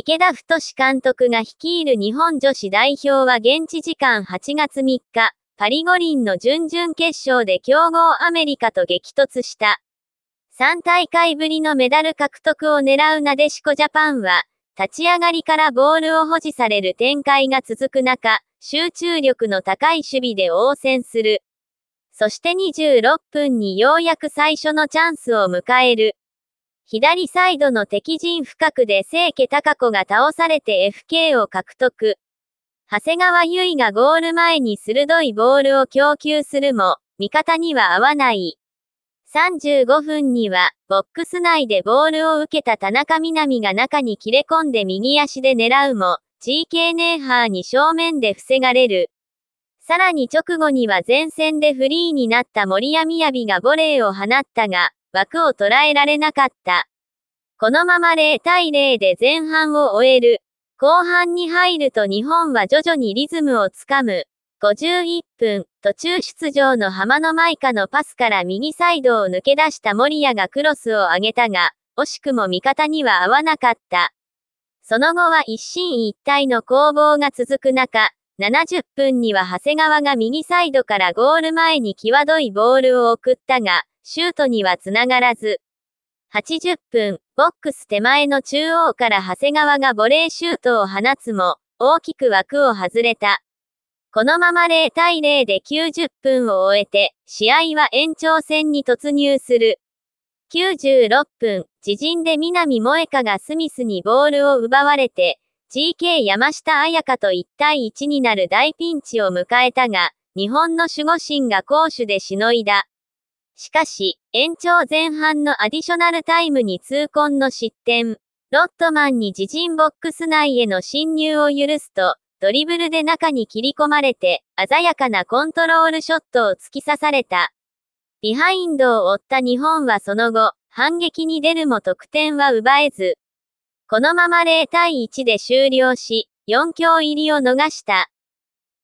池田太監督が率いる日本女子代表は現地時間8月3日、パリ五輪の準々決勝で強豪アメリカと激突した。3大会ぶりのメダル獲得を狙うなでしこジャパンは、立ち上がりからボールを保持される展開が続く中、集中力の高い守備で応戦する。そして26分にようやく最初のチャンスを迎える。左サイドの敵陣深くで清家貴子が倒されて FK を獲得。長谷川優衣がゴール前に鋭いボールを供給するも、味方には合わない。35分には、ボックス内でボールを受けた田中みな実が中に切れ込んで右足で狙うも、GK ネーハーに正面で防がれる。さらに直後には前線でフリーになった森谷雅がボレーを放ったが、枠を捉えられなかった。このまま0対0で前半を終える。後半に入ると日本は徐々にリズムをつかむ。51分、途中出場の浜野舞香のパスから右サイドを抜け出した森谷がクロスを上げたが、惜しくも味方には合わなかった。その後は一進一退の攻防が続く中、70分には長谷川が右サイドからゴール前に際どいボールを送ったが、シュートにはつながらず。80分、ボックス手前の中央から長谷川がボレーシュートを放つも、大きく枠を外れた。このまま0対0で90分を終えて、試合は延長戦に突入する。96分、自陣で南萌香がスミスにボールを奪われて、GK 山下彩香と1対1になる大ピンチを迎えたが、日本の守護神が攻守でしのいだ。しかし、延長前半のアディショナルタイムに痛恨の失点。ロットマンに自陣ボックス内への侵入を許すと、ドリブルで中に切り込まれて、鮮やかなコントロールショットを突き刺された。ビハインドを追った日本はその後、反撃に出るも得点は奪えず。このまま0対1で終了し、4強入りを逃した。